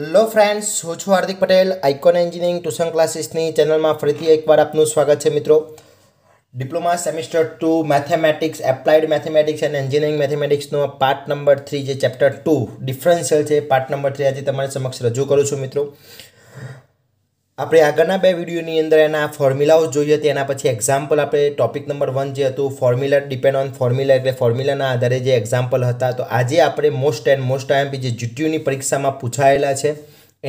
hello friends હું છું Hardik Patel Icon engineering tuition ક્લાસીસની ચેનલમાં ફરીથી એકવાર આપનું સ્વાગત છે મિત્રો diploma semester two mathematics applied mathematics and engineering મેથેમેટિક્સનો પાર્ટ નંબર થ્રી જે ચેપ્ટર ટુ ડિફરન્સિયલ છે પાર્ટ નંબર થ્રી આજે તમારી સમક્ષ રજૂ કરું છું મિત્રો આપણે આગળના બે વિડીયોની અંદર એના ફોર્મ્યુલાઓ જોઈએ હતી એના પછી એક્ઝામ્પલ આપણે ટોપિક નંબર વન જે હતું ફોર્મ્યુલા ડિપેન્ડ ઓન ફોર્મ્યુલા એટલે ફોર્મ્યુલાના આધારે જે એક્ઝામ્પલ હતા તો આજે આપણે મોસ્ટ એન્ડ મોસ્ટ આઈએમપી જે જીટીયુની પરીક્ષામાં પૂછાયેલા છે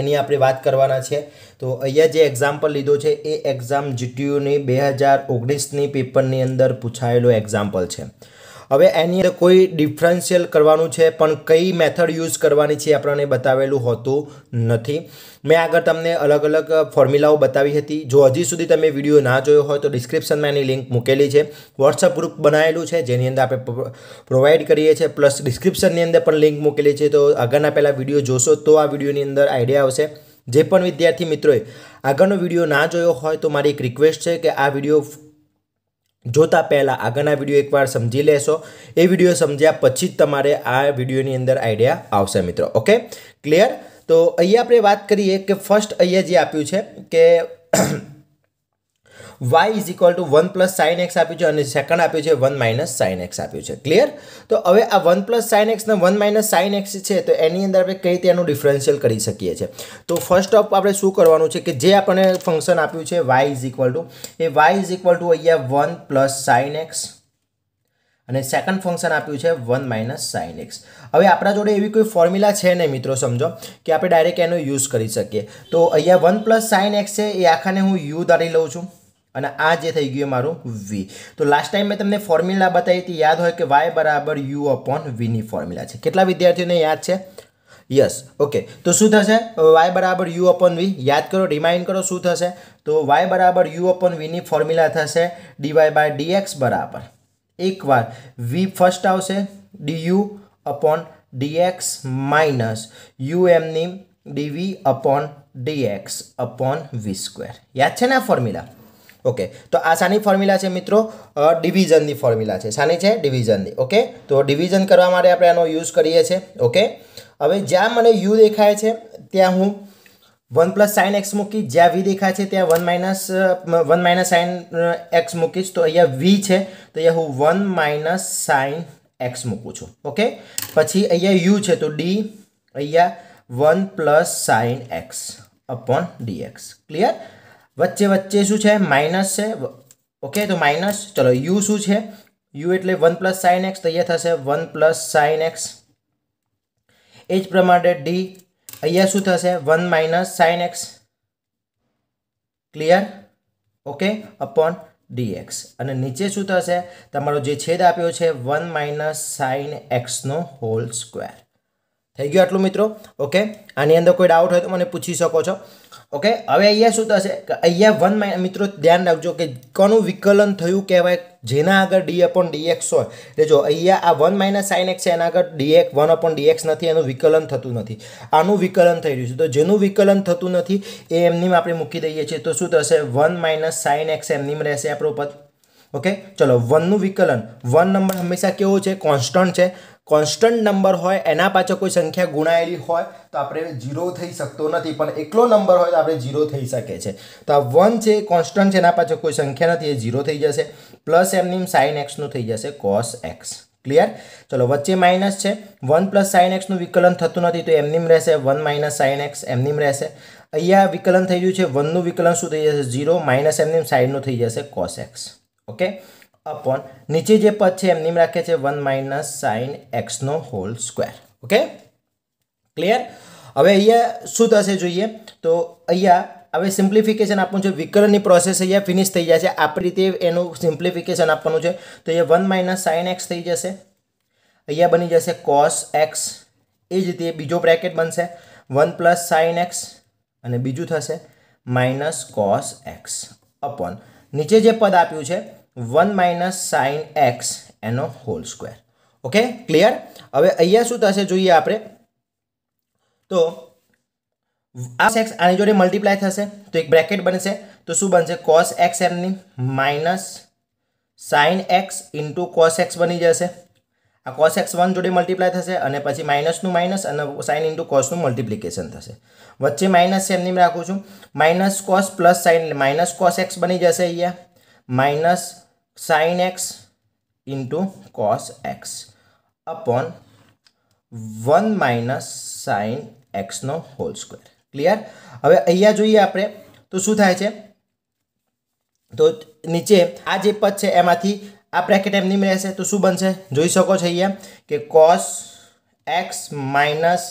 એની આપણે વાત કરવાના છે તો અહીંયા જે એક્ઝામ્પલ લીધો છે એ એક્ઝામ જીટીયુની બે હજાર ઓગણીસની પેપરની અંદર પૂછાયેલો એક્ઝામ્પલ છે હવે એની અંદર કોઈ ડિફરન્શિયલ કરવાનું છે પણ કઈ મેથડ યુઝ કરવાની છે આપણને બતાવેલું હોતું નથી મેં આગળ તમને અલગ અલગ ફોર્મ્યુલાઓ બતાવી હતી જો હજી સુધી તમે વિડીયો ના જોયો હોય તો ડિસ્ક્રિપ્શનમાં એની લિંક મૂકેલી છે વોટ્સઅપ ગ્રુપ બનાવેલું છે જેની અંદર આપણે પ્રોવાઈડ કરીએ છીએ પ્લસ ડિસ્ક્રિપ્શનની અંદર પણ લિંક મૂકેલી છે તો આગળના પહેલાં વિડીયો જોશો તો આ વિડીયોની અંદર આઈડિયા આવશે જે પણ વિદ્યાર્થી મિત્રોએ આગળનો વિડીયો ના જોયો હોય તો મારી એક રિક્વેસ્ટ છે કે આ વિડીયો જોતા પહેલાં આગળના વિડીયો એકવાર સમજી લેશો એ વિડીયો સમજ્યા પછી જ તમારે આ વિડીયોની અંદર આઈડિયા આવશે મિત્રો ઓકે ક્લિયર તો અહીંયા આપણે વાત કરીએ કે ફર્સ્ટ અહીંયા જે આપ્યું છે કે Y is equal to one plus sine X આપ્યું છે અને સેકન્ડ આપ્યું છે વન માઇનસ સાઇન એક્સ આપ્યું છે ક્લિયર તો હવે આ one plus sine X one minus sine X છે તો એની અંદર આપણે કઈ રીતે એનું ડિફરન્શિયલ કરી શકીએ છીએ તો ફર્સ્ટ ઓફ આપણે શું કરવાનું છે કે જે આપણને ફંક્શન આપ્યું છે વાય ઇઝ ઇક્વલ ટુ એ વાય ઇઝ ઇક્વલ ટુ અહીંયા વન પ્લસ સાઇન એક્સ અને સેકન્ડ ફંક્શન આપ્યું છે વન માઇનસ સાઇન એક્સ હવે આપણા જોડે એવી કોઈ ફોર્મ્યુલા છે ને મિત્રો સમજો કે આપણે ડાયરેક્ટ એનો યુઝ કરી શકીએ તો અહીંયા વન પ્લસ સાઇન એક્સ છે એ આખાને હું યુ ધારી લઉં છું અને આ જે થઈ ગયું મારું વી તો લાસ્ટ ટાઈમ મેં તમને ફોર્મ્યુલા બતાવી હતી યાદ હોય કે વાય બરાબર યુ અપોન વીની ફોર્મ્યુલા છે કેટલા વિદ્યાર્થીઓને યાદ છે યસ ઓકે તો શું થશે વાય બરાબર યુ અપોન વી યાદ કરો રિમાઇન્ડ કરો શું થશે તો વાય બરાબર યુ અપોન વીની ફોર્મ્યુલા થશે ડીવાય બાય ડીએક્સ બરાબર એકવાર વી ફર્સ્ટ આવશે D U upon dx minus U એમની dv upon dx upon V square યાદ છે ને આ ફોર્મ્યુલા ઓકે તો આ શાની ફોર્મ્યુલા છે મિત્રો ડિવિઝનની ફોર્મ્યુલા છે શાની છે ડિવિઝનની ઓકે તો ડિવિઝન કરવા માટે આપણે આનો યુઝ કરીએ છીએ ઓકે હવે જ્યાં મને યુ દેખાય છે ત્યાં હું વન પ્લસ સાઇન એક્સ મૂકી જ્યાં વી દેખાય છે ત્યાં one minus one minus sine X મૂકીશ તો અહીંયા વી છે તો અહીંયા હું વન માઇનસ સાઇન એક્સ મૂકું છું ઓકે પછી અહીંયા યુ છે તો ડી અહીંયા one plus sine x upon dx clear વચ્ચે વચ્ચે શું છે માઇનસ છે ઓકે તો માઇનસ ચલો યુ શું છે યુ એટલે વન પ્લસ સાઇન એક્સ તો અહીંયા થશે વન પ્લસ સાઇન એક્સ એ જ પ્રમાણે ડી અહીંયા શું થશે one minus sine X clear okay upon dx અને નીચે શું થશે તમારો જે છેદ આપ્યો છે વન માઇનસ સાઇન એક્સનો હોલ સ્ક્વેર થઈ ગયો આટલું મિત્રો ઓકે આની અંદર કોઈ ડાઉટ હોય તો મને પૂછી શકો છો ઓકે હવે અહીંયા શું થશે કે અહીંયા વન મિત્રો ધ્યાન રાખજો કે કોનું વિકલન થયું કહેવાય જેના આગળ ડી અપોન ડીએક્સ હોય એટલે જો અહીંયા આ વન માઇનસ સાઇન એક્સ એના આગળ ડીએક વન અપોન ડીએક્સ નથી એનું વિકલન થતું નથી આનું વિકલન થઈ રહ્યું છે તો જેનું વિકલન થતું નથી એ એમની આપણે મૂકી દઈએ છીએ તો શું થશે વન માઇનસ સાઇન એક્સ એમનીમ રહેશે આપણું પદ ઓકે ચલો વનનું વિકલન વન નંબર હંમેશા કેવો છે કોન્સ્ટન્ટ છે કોન્સ્ટન્ટ નંબર હોય એના પાછળ કોઈ સંખ્યા ગુણાયેલી હોય તો આપણે ઝીરો થઈ શકતો નથી પણ એકલો નંબર હોય તો આપણે ઝીરો થઈ શકે છે તો આ વન છે કોન્સ્ટન્ટ છે એના પાછળ કોઈ સંખ્યા નથી એ ઝીરો થઈ જશે પ્લસ એમની સાઇન એક્સનું થઈ જશે કોસ એક્સ ક્લિયર ચલો વચ્ચે માઇનસ છે વન પ્લસ સાઇન એક્સનું વિકલન થતું નથી તો એમનીમ રહેશે વન માઇનસ સાઇન એક્સ એમનીમ રહેશે અહીંયા વિકલન થઈ ગયું છે વનનું વિકલન શું થઈ જશે ઝીરો માઇનસ એમની સાઇનનું થઈ જશે કોસ એક્સ ઓકે અપોન નીચે જે પદ છે એમની રાખે છે વન માઇનસ સાઇન એક્સનો હોલ સ્ક્વેર ઓકે ક્લિયર હવે અહીંયા શું થશે જોઈએ તો અહીંયા હવે સિમ્પ્લિફિકેશન આપવું છે વિકરણની પ્રોસેસ અહીંયા ફિનિશ થઈ જશે આપણી રીતે એનું સિમ્પ્લિફિકેશન આપવાનું છે તો અહીંયા વન માઇનસ સાઇન એક્સ થઈ જશે અહીંયા બની જશે કોસ એક્સ એ જ રીતે બીજો બ્રેકેટ બનશે વન પ્લસ સાઇન એક્સ અને બીજું થશે માઇનસ કોસ એક્સ અપોન નીચે જે પદ આપ્યું છે વન માઇનસ સાઇન એક્સ એનો હોલ સ્ક્વેર ઓકે ક્લિયર હવે અહીંયા શું થશે જોઈએ આપણે તો આ એક્સ આની જોડે મલ્ટીપ્લાય થશે તો એક બ્રેકેટ બનશે તો શું બનશે કોસ એક્સ એમની minus sine x into cos X બની જશે આ કોસ એક્સ વન જોડે મલ્ટીપ્લાય થશે અને પછી માઇનસનું માઇનસ અને સાઇન ઇન્ટુ કોસનું મલ્ટિપ્લિકેશન થશે વચ્ચે માઇનસ એમની રાખું છું minus cos plus sine minus cos X બની જશે અહીંયા minus sine x into cos x upon one minus sine એક્સનો હોલ સ્ક્વેર ક્લિયર હવે અહીંયા જોઈએ આપણે તો શું થાય છે તો નીચે આ જે પદ છે એમાંથી આ બ્રેકેટ એમની રહેશે તો શું બનશે જોઈ શકો છો અહીંયા કે cos x minus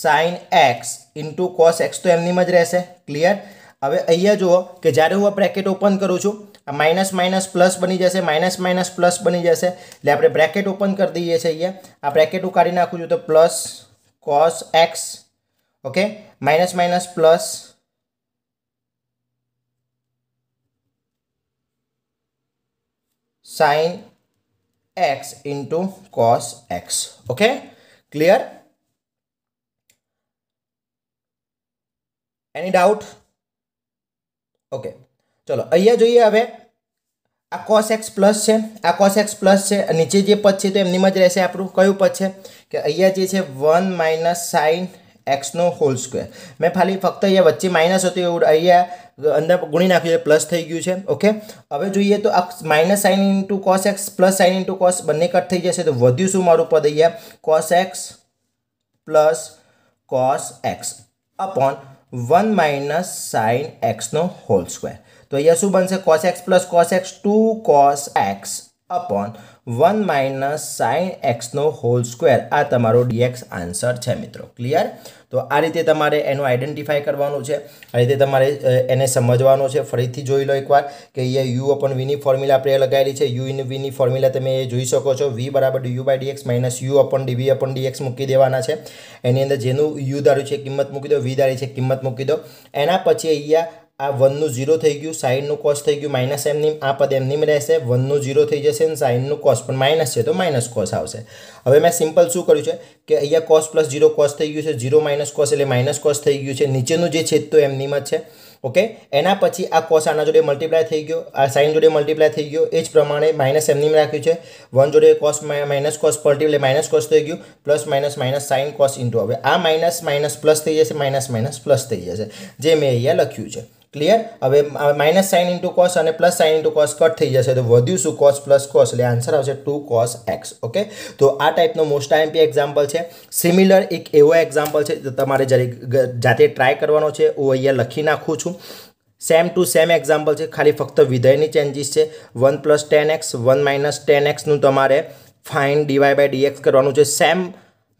sine x into cos X તો એમનીમાં જ રહેશે ક્લિયર હવે અહીંયા જુઓ કે જ્યારે હું આ બ્રેકેટ ઓપન કરું છું આ માઇનસ માઇનસ પ્લસ બની જશે માઇનસ માઇનસ પ્લસ બની જશે એટલે આપણે બ્રેકેટ ઓપન કરી દઈએ છીએ અહીંયા આ બ્રેકેટ હું કાઢી નાખું છું તો plus cos x okay minus minus plus sine x into cos x okay clear any doubt okay ચલો અહીંયા જોઈએ હવે આ કોસ એક્સ પ્લસ છે આ કોસ એક્સ પ્લસ છે નીચે જે પદ છે તો એમનીમાં જ રહેશે આપણું કયું પદ છે કે અહીંયા જે છે વન માઇનસ સાઇન એક્સનો હોલ સ્ક્વેર મેં ખાલી ફક્ત અહીંયા વચ્ચે માઇનસ હતું એવું અહીંયા અંદર ગુણી નાખ્યું છે પ્લસ થઈ ગયું છે ઓકે હવે જોઈએ તો આ minus sine into cos x plus sine into cos બંને કટ થઈ જશે તો વધ્યું શું મારું પદ અહીંયા cos x plus cos x upon one minus sine એક્સનો હોલ સ્ક્વેર તો અહીંયા શું બનશે cos x plus cos X two cos x upon one minus sine એક્સનો હોલ સ્ક્વેર આ તમારો ડીએક્સ આન્સર છે મિત્રો ક્લિયર તો આ રીતે તમારે એનું આઈડેન્ટિફાય કરવાનું છે આ રીતે તમારે એને સમજવાનું છે ફરીથી જોઈ લો એકવાર કે અહીંયા યુ અપન વીની ફોર્મ્યુલા આપણે લગાવેલી છે યુ ઇન વીની ફોર્મ્યુલા તમે એ જોઈ શકો છો વી બરાબર U by dx minus U upon dv upon dx મૂકી દેવાના છે એની અંદર જેનું યુ ધાર્યું છે કિંમત મૂકી દો વી ધારી છે કિંમત મૂકી દો એના પછી અહીંયા આ વનનું ઝીરો થઈ ગયું સાઈનનું કોસ થઈ ગયું માઇનસ એમની આ પદ એમની રહેશે વનનું ઝીરો થઈ જશે અને સાઈનનું કોસ પણ માઇનસ છે તો માઇનસ કોસ આવશે હવે મેં સિમ્પલ શું કર્યું છે કે અહીંયા કોસ પ્લસ ઝીરો કોસ થઈ ગયું છે ઝીરો માઇનસ કોસ એટલે માઇનસ કોસ થઈ ગયું છે નીચેનું જે છેદ તો એમનીમાં જ છે ઓકે એના પછી આ કોસ આના જોડે મલ્ટીપ્લાય થઈ ગયો આ સાઇન જોડે મલ્ટીપ્લાય થઈ ગયો એ જ પ્રમાણે માઇનસ એમની રાખ્યું છે વન જોડે કોસ માઇનસ કોસ પલટી એટલે માઇનસ કોસ થઈ ગયું plus minus minus sine cos into હવે આ માઇનસ માઇનસ પ્લસ થઈ જશે માઇનસ માઇનસ પ્લસ થઈ જશે જે મેં અહીંયા લખ્યું છે ક્લિયર હવે માઇનસ સાઇન ઇન્ટુ કોસ અને plus sine into cos cut થઈ જશે તો વધ્યું શું કોસ પ્લસ કોસ એટલે આન્સર આવશે ટુ કોસ એક્સ ઓકે તો આ ટાઈપનો મોસ્ટ આઈએમપી એક્ઝામ્પલ છે સિમિલર એક એવો એક્ઝામ્પલ છે તો તમારે જાતે ટ્રાય કરવાનો છે હું અહીંયા લખી નાખું છું સેમ ટુ સેમ એક્ઝામ્પલ છે ખાલી ફક્ત વિધેયની ચેન્જીસ છે one plus ten X one minus ten એક્સનું તમારે ફાઇન ડીવાય બાય ડીએક્સ કરવાનું છે સેમ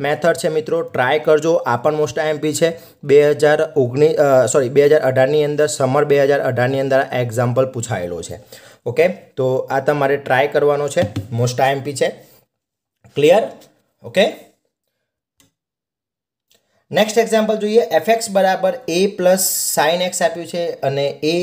મેથડ છે મિત્રો ટ્રાય કરજો આ પણ મોસ્ટ આઈએમપી છે બે હજાર ઓગણીસ સોરી બે હજાર અઢારની અંદર સમર બે હજાર અઢારની અંદર આ એક્ઝામ્પલ પૂછાયેલો છે ઓકે તો આ તમારે ટ્રાય કરવાનો છે મોસ્ટ આઈએમપી છે ક્લિયર ઓકે નેક્સ્ટ એક્ઝામ્પલ જોઈએ એફ એક્સ બરાબર એ પ્લસ સાઇન એક્સ આપ્યું છે અને A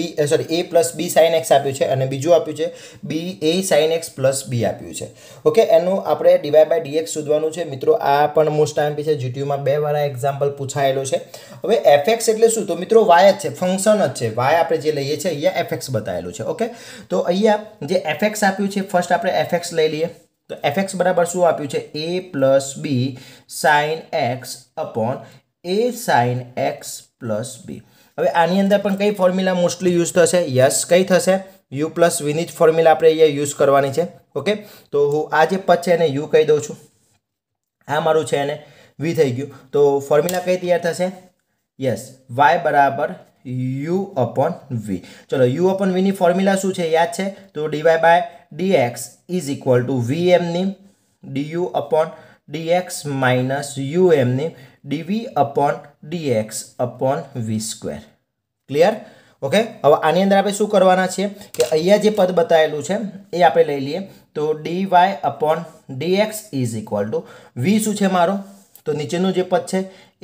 B sorry A plus B sign X આપ્યું છે અને બીજું આપ્યું છે B A sine x plus B આપ્યું છે ઓકે એનું આપણે ડીવાય બાય ડીએક્સ શોધવાનું છે મિત્રો આ પણ મોસ્ટ ટાઈમ છે જીટીયુમાં બે વાર એક્ઝામ્પલ પૂછાયેલો છે હવે એફ એક્સ એટલે શું તો મિત્રો વાય જ છે ફંક્શન જ છે વાય આપણે જે લઈએ છીએ અહીંયા એફ એક્સ બતાવેલું છે ઓકે તો અહીંયા જે એફ એક્સ આપ્યું છે ફર્સ્ટ આપણે એફ એક્સ લઈ લઈએ તો એફ એક્સ બરાબર શું આપ્યું છે A plus B sine x upon A sine x plus B હવે આની અંદર પણ કઈ ફોર્મ્યુલા મોસ્ટલી યુઝ થશે યસ કઈ થશે યુ પ્લસ વીની જ ફોર્મ્યુલા આપણે અહીંયા યુઝ કરવાની છે ઓકે તો હું આ જે પદ છે એને યુ કહી દઉં છું આ મારું છે એને વી થઈ ગયું તો ફોર્મ્યુલા કઈ તૈયાર થશે યસ વાય બરાબર યુ અપોન વી ચલો યુ અપોન વીની ફોર્મ્યુલા શું છે યાદ છે તો dy by dx is equal to V એમની du upon dx minus U એમની dv upon dx upon V square clear okay હવે આની અંદર આપણે શું કરવાના છીએ કે અહીંયા જે પદ બતાવેલું છે એ આપણે લઈ લઈએ તો D Y upon dx is equal to V શું છે મારો તો નીચેનું જે પદ છે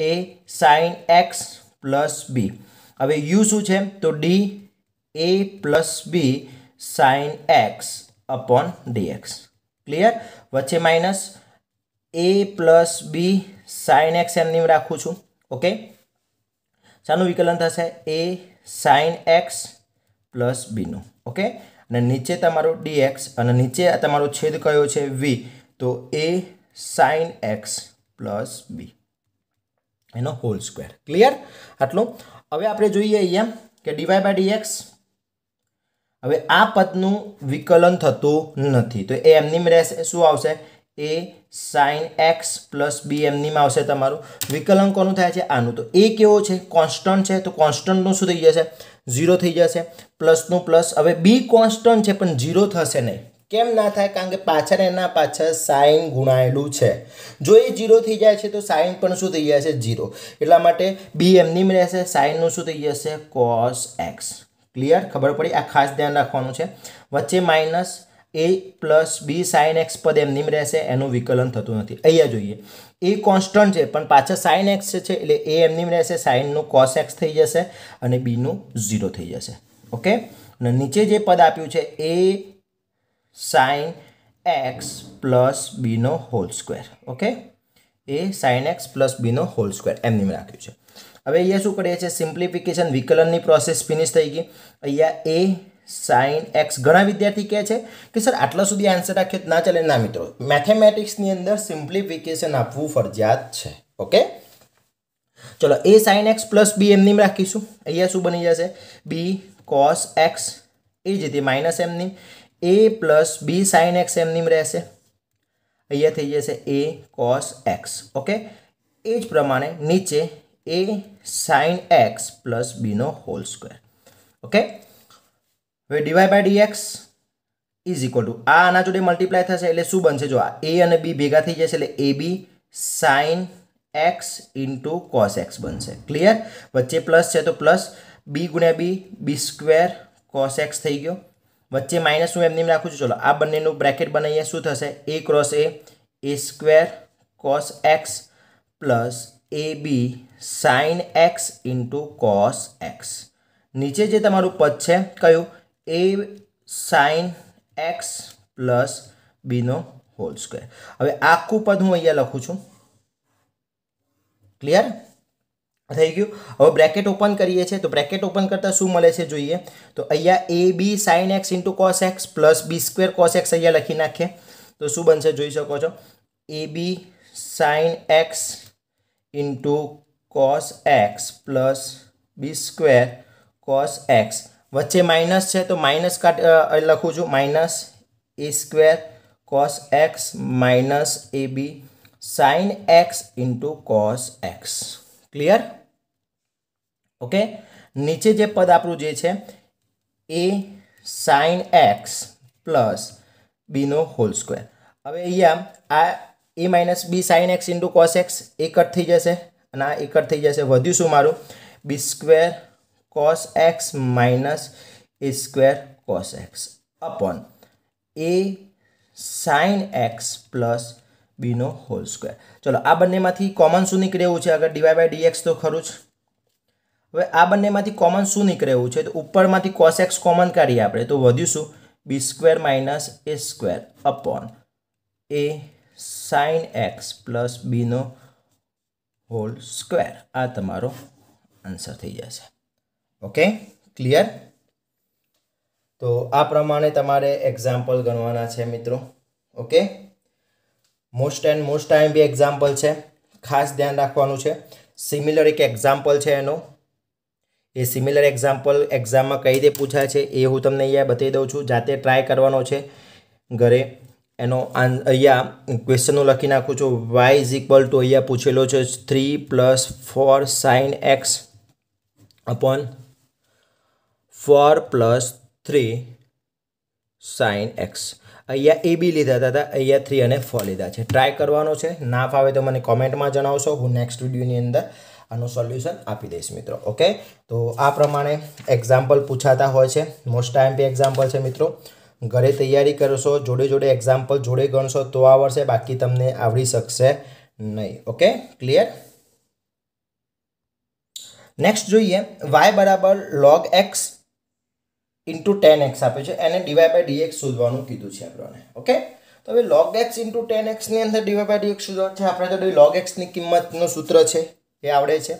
એ સાઇન એક્સ પ્લસ બી હવે યુ શું છે તો D A plus B sine x upon dx clear વચ્ચે minus A plus B sine x એમની રાખું છું ઓકે શાનું વિકલન થશે એ સાઇન એક્સ પ્લસ બીનું ઓકે અને નીચે તમારું ડીએક્સ અને નીચે તમારો છેદ કયો છે વી તો A sine x plus B એનો હોલ સ્ક્વેર ક્લિયર આટલું હવે આપણે જોઈએ અહીંયા કે ડીવાય બાય ડીએક્સ હવે આ પદનું વિકલન થતું નથી તો એ એમની રહેશે શું આવશે A sine x plus B એમનીમાં આવશે તમારું વિકલન કોનું થાય છે આનું તો એ કેવો છે કોન્સ્ટન્ટ છે તો કોન્સ્ટન્ટનું શું થઈ જશે ઝીરો થઈ જશે પ્લસનું પ્લસ હવે બી કોન્સ્ટન્ટ છે પણ ઝીરો થશે નહીં કેમ ના થાય કારણ કે પાછળ એના પાછળ સાઇન ગુણાયેલું છે જો એ ઝીરો થઈ જાય છે તો સાઇન પણ શું થઈ જશે ઝીરો એટલા માટે બી એમની રહેશે સાઇનનું શું થઈ જશે કોસ એક્સ ક્લિયર ખબર પડી આ ખાસ ધ્યાન રાખવાનું છે વચ્ચે minus A plus B sign X પદ એમની રહેશે એનું વિકલન થતું નથી અહીંયા જોઈએ એ કોન્સ્ટન્ટ છે પણ પાછળ સાઇન એક્સ છે એટલે એ એમની રહેશે સાઇનનું કોસ એક્સ થઈ જશે અને બીનું ઝીરો થઈ જશે ઓકે અને નીચે જે પદ આપ્યું છે એ સાઇન એક્સ પ્લસ બીનો whole square okay A sine x plus બીનો હોલ સ્ક્વેર એમની રાખ્યું છે હવે અહીંયા શું કરીએ છીએ સિમ્પ્લિફિકેશન વિકલનની પ્રોસેસ ફિનિશ થઈ ગઈ અહીંયા એ સાઇન એક્સ ઘણા વિદ્યાર્થી કહે છે કે સર આટલા સુધી આન્સર રાખ્યો ના ચાલે ના મિત્રો મેથેમેટિક્સની અંદર સિમ્પ્લિફિકેશન આપવું ફરજિયાત છે ઓકે ચલો A sine x plus B એમની રાખીશું અહીંયા શું બની જશે બી કોસ એક્સ એ જ રીતે માઇનસ એમની a plus B sine x એમની રહેશે અહીંયા થઈ જશે એ કોસ એક્સ ઓકે એ જ પ્રમાણે નીચે એ સાઇન એક્સ પ્લસ બીનો હોલ સ્ક્વેર ઓકે હવે dy by dx is equal to આ આના જોડે મલ્ટીપ્લાય થશે એટલે શું બનશે જો આ એ અને બી ભેગા થઈ જશે એટલે a B sine x into cos x બનશે ક્લિયર વચ્ચે પ્લસ છે તો પ્લસ બી ગુણ્યા b b square cos x થઈ ગયો વચ્ચે માઇનસ હું એમને રાખું છું ચલો આ બંનેનું બ્રેકેટ બનાવીએ શું થશે a cross a a square cos x plus a B sine x into cos x નીચે જે તમારું પદ છે કયું એ સાઇન એક્સ પ્લસ બીનો હોલ સ્ક્વેર હવે આખું પદ હું અહીંયા લખું છું ક્લિયર થઈ ગયું હવે બ્રેકેટ ઓપન કરીએ છીએ તો બ્રેકેટ ઓપન કરતાં શું મળે છે જોઈએ તો અહીંયા a B sine x into cos x plus B square cos x અહીંયા લખી નાખીએ તો શું બનશે જોઈ શકો છો એ બી sine x into cos x plus બી સ્ક્વેર કોસ એક્સ વચ્ચે માઇનસ છે તો માઇનસ કાટ લખું છું minus a square cos x minus a B sine x into cos x clear okay નીચે જે પદ આપણું જે છે એ સાઇન એક્સ પ્લસ બીનો હોલ સ્ક્વેર હવે અહીંયા આ a minus b sine x into cos x એ કટ થઈ જશે અને આ એકડ થઈ જશે વધ્યું શું મારું b square cos x minus a square cos x upon A sine x plus બીનો હોલ સ્ક્વેર ચલો આ બંનેમાંથી કોમન શું નીકળે એવું છે અગર ડીવાય બાય ડીએક્સ તો ખરું જ હવે આ બંનેમાંથી કોમન શું નીકળેવું છે તો ઉપરમાંથી કોસ એક્સ કોમન કાઢીએ આપણે તો વધ્યું શું b square minus a square upon A sine x plus બીનો હોલ સ્ક્વેર આ તમારો આન્સર થઈ જશે ઓકે ક્લિયર તો આ પ્રમાણે તમારે એક્ઝામ્પલ ગણવાના છે મિત્રો okay most and most time બી એક્ઝામ્પલ છે ખાસ ધ્યાન રાખવાનું છે સિમિલર એક એક્ઝામ્પલ છે એનો એ સિમિલર એક્ઝામ્પલ એક્ઝામમાં કઈ રીતે પૂછાય છે એ હું તમને અહીંયા બતાવી દઉં છું જાતે ટ્રાય કરવાનો છે ઘરે એનો આન અહીંયા ક્વેશ્ચનનું લખી નાખું છું વાય ઇઝ ઇક્વલ ટુ અહીંયા પૂછેલો છે three plus four sine x upon four plus three sine x અહીંયા એ બી લીધા હતા અહીંયા થ્રી અને ફોર લીધા છે ટ્રાય કરવાનો છે ના ફાવે તો મને કોમેન્ટમાં જણાવશો હું નેક્સ્ટ વિડીયોની અંદર આનું સોલ્યુશન આપી દઈશ મિત્રો ઓકે તો આ પ્રમાણે એક્ઝામ્પલ પૂછાતા હોય છે મોસ્ટ ટાઈમ બી એક્ઝામ્પલ છે મિત્રો ઘરે તૈયારી કરશો જોડે જોડે એક્ઝામ્પલ જોડે ગણશો તો આવડશે બાકી તમને આવડી શકશે નહીં ઓકે ક્લિયર નેક્સ્ટ જોઈએ વાય બરાબર log x into tan x આપે છે એને ડીવાય બાય ડીએક્સ શોધવાનું કીધું છે આપણને ઓકે તો હવે લોગ એક્સ ઇન્ટુ ટેન એક્સની અંદર ડીવાય બાય ડીએક્સ શોધવાનું છે આપણે તો લોગ એક્સની કિંમતનું સૂત્ર છે એ આવડે છે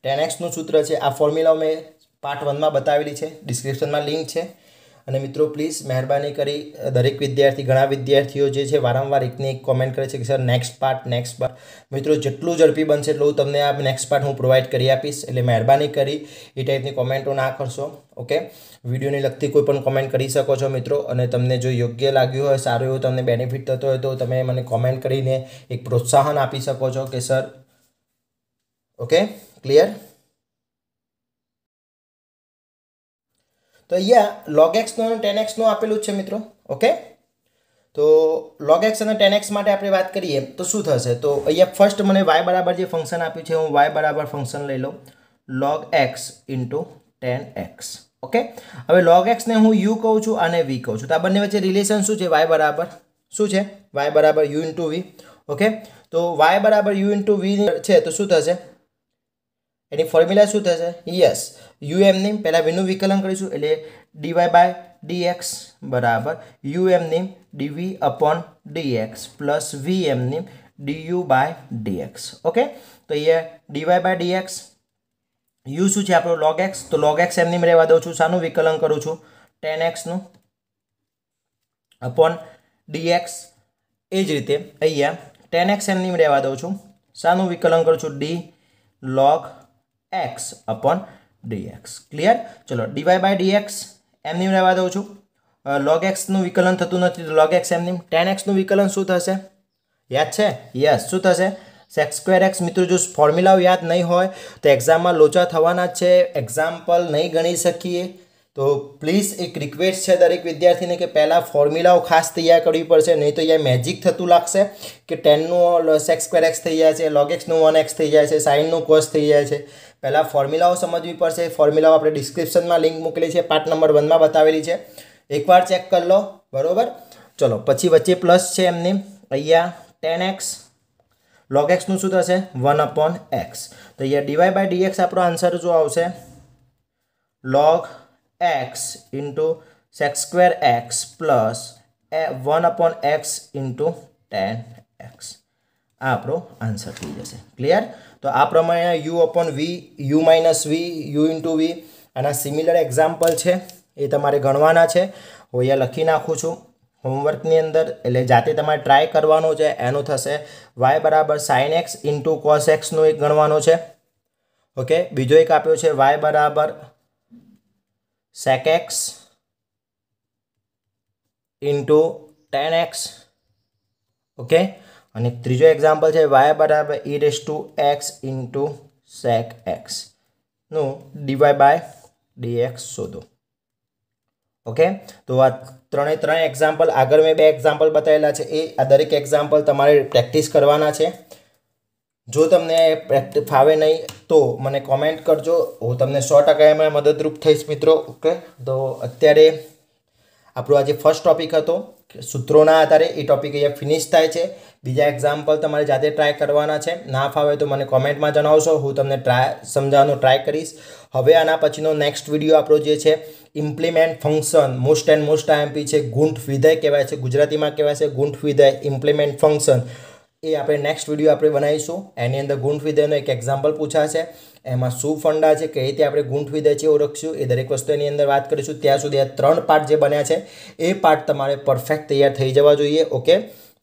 ટેન એક્સનું સૂત્ર છે આ ફોર્મ્યુલા મેં પાર્ટ વનમાં બતાવેલી છે ડિસ્ક્રિપ્શનમાં લિંક છે અને મિત્રો પ્લીઝ મહેરબાની કરી દરેક વિદ્યાર્થી ઘણા વિદ્યાર્થીઓ જે છે વારંવાર એકની એક કોમેન્ટ કરે છે કે sir next part next part મિત્રો જેટલું ઝડપી બનશે એટલું તમને આ નેક્સ્ટ પાર્ટ હું પ્રોવાઈડ કરી આપીશ એટલે મહેરબાની કરી એ ટાઈપની કોમેન્ટો ના કરશો ઓકે વિડીયોને લગતી કોઈ પણ કોમેન્ટ કરી શકો છો મિત્રો અને તમને જો યોગ્ય લાગ્યું હોય સારું એવું તમને બેનિફિટ થતો હોય તો તમે મને કોમેન્ટ કરીને એક પ્રોત્સાહન આપી શકો છો કે સર ઓકે ક્લિયર તો અહીંયા લોગ એક્સનું અને ટેન એક્સનું આપેલું છે મિત્રો ઓકે તો લોગ એક્સ અને ટેન એક્સ માટે આપણે વાત કરીએ તો શું થશે તો અહીંયા ફર્સ્ટ મને વાય બરાબર જે ફંક્શન આપ્યું છે હું વાય બરાબર ફંક્શન લઈ લઉં log x into tan x okay હવે લોગ એક્સને હું યુ કહું છું અને વી કહું છું તો આ બંને વચ્ચે રિલેશન શું છે વાય બરાબર શું છે વાય બરાબર યુ ઇન્ટુ વી ઓકે તો વાય બરાબર યુ ઇન્ટુ વી છે તો શું થશે એની ફોર્મ્યુલા શું થશે યસ યુ એમ યુએમની પહેલાં વિનું વિકલન કરીશું એટલે ડીવાય બાય ડીએક્સ બરાબર યુ યુએમની dv upon dx plus v વીએમની ડીયુ બાય ડીએક્સ ઓકે તો અહીંયા ડીવાય બાય ડીએક્સ યુ શું છે આપણું લોગ એક્સ તો લોગ એક્સ એમની રહેવા દઉં છું શાનું વિકલન કરું છું ટેન એક્સનું અપોન ડીએક્સ એ જ રીતે અહીંયા ટેન એક્સ એમની રહેવા દઉં છું શાનું વિકલન કરું છું d log x upon dx clear ચલો ડીવાય બાય ડીએક્સ એમની રહેવા દઉં છું લોગ એક્સનું વિકલન થતું નથી લોગ એક્સ એમની ટેન એક્સનું વિકલન શું થશે યાદ છે યસ શું થશે સેક્સ સ્ક્વેર એક્સ મિત્રો જો ફોર્મ્યુલાઓ યાદ નહીં હોય તો એક્ઝામમાં લોચા થવાના છે એક્ઝામ્પલ નહીં ગણી શકીએ તો પ્લીઝ એક રિક્વેસ્ટ છે દરેક વિદ્યાર્થીને કે પહેલાં ફોર્મ્યુલાઓ ખાસ તૈયાર કરવી પડશે નહીં તો અહીંયા મેજિક થતું લાગશે કે ટેનનું સેક્સ સ્ક્વેર એક્સ થઈ જાય છે લોગ એક્સનું વન એક્સ થઈ જાય છે સાઇનનું કોસ થઈ જાય છે પહેલાં ફોર્મ્યુલાઓ સમજવી પડશે ફોર્મ્યુલાઓ આપણે ડિસ્ક્રિપ્શનમાં લિંક મોકલી છે પાર્ટ નંબર વનમાં બતાવેલી છે એકવાર ચેક કરી લો બરાબર ચલો પછી વચ્ચે પ્લસ છે એમની અહીંયા ટેન એક્સ લોગ એક્સનું શું થશે વન અપોન એક્સ તો અહીંયા ડીવાય બાય ડીએક્સ આપણો આન્સર શું આવશે log x into sec square x plus એ one upon x into tan x આપણો આન્સર થઈ જશે ક્લિયર તો આ પ્રમાણે u upon v u minus v u into v આના સિમિલર એક્ઝામ્પલ છે એ તમારે ગણવાના છે હું અહીંયા લખી નાખું છું હોમવર્કની અંદર એટલે જાતે તમારે ટ્રાય કરવાનો છે એનું થશે વાય બરાબર સાઇન એક્સ ઇન્ટુ કોસ એક્સનો એક ગણવાનો છે ઓકે બીજો એક આપ્યો છે વાય બરાબર sec x into tan x okay અને ત્રીજો એક્ઝામ્પલ છે વાય બરાબર e raise to x into sec x નું ડીવાય બાય ડીએક્સ શોધો ઓકે તો આ ત્રણે ત્રણ એક્ઝામ્પલ આગળ મેં બે એક્ઝામ્પલ બતાવેલા છે એ આ દરેક એક્ઝામ્પલ તમારે પ્રેક્ટિસ કરવાના છે જો તમને પ્રેક્ટિસ ફાવે નહીં તો મને કોમેન્ટ કરજો હું તમને સો ટકા એમાં મદદરૂપ થઈશ મિત્રો ઓકે તો અત્યારે આપણો આજે ફર્સ્ટ ટોપિક હતો સૂત્રોના આધારે એ ટોપિક અહીંયા ફિનિશ થાય છે બીજા એક્ઝામ્પલ તમારે જાતે ટ્રાય કરવાના છે ના ફાવે તો મને કોમેન્ટમાં જણાવશો હું તમને ટ્રાય સમજાવવાનો ટ્રાય કરીશ હવે આના પછીનો નેક્સ્ટ વિડીયો આપણો જે છે implement function most and most IMP છે ગુંઠ વિધય કહેવાય છે ગુજરાતીમાં કહેવાય છે ગુંઠ વિધેય ઇમ્પ્લિમેન્ટ ફંક્શન એ આપણે નેક્સ્ટ વિડીયો આપણે બનાવીશું એની અંદર ગુંઠ વિધેયનો એક એક્ઝામ્પલ પૂછા છે એમાં શું ફંડા છે કઈ રીતે આપણે ગુંઠ વિધેય છે ઓળખશું એ દરેક વસ્તુ એની અંદર વાત કરીશું ત્યાં સુધી આ ત્રણ પાર્ટ જે બન્યા છે એ પાર્ટ તમારે પરફેક્ટ તૈયાર થઈ જવા જોઈએ ઓકે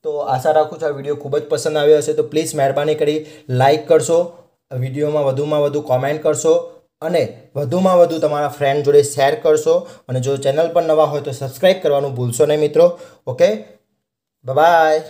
તો આશા રાખું છું આ વિડીયો ખૂબ જ પસંદ આવ્યો હશે તો પ્લીઝ મહેરબાની કરી લાઇક કરશો વિડીયોમાં વધુમાં વધુ કોમેન્ટ કરશો અને વધુમાં વધુ તમારા ફ્રેન્ડ જોડે શેર કરશો અને જો ચેનલ પર નવા હોય તો સબસ્ક્રાઈબ કરવાનું ભૂલશો નહીં મિત્રો ઓકે બાય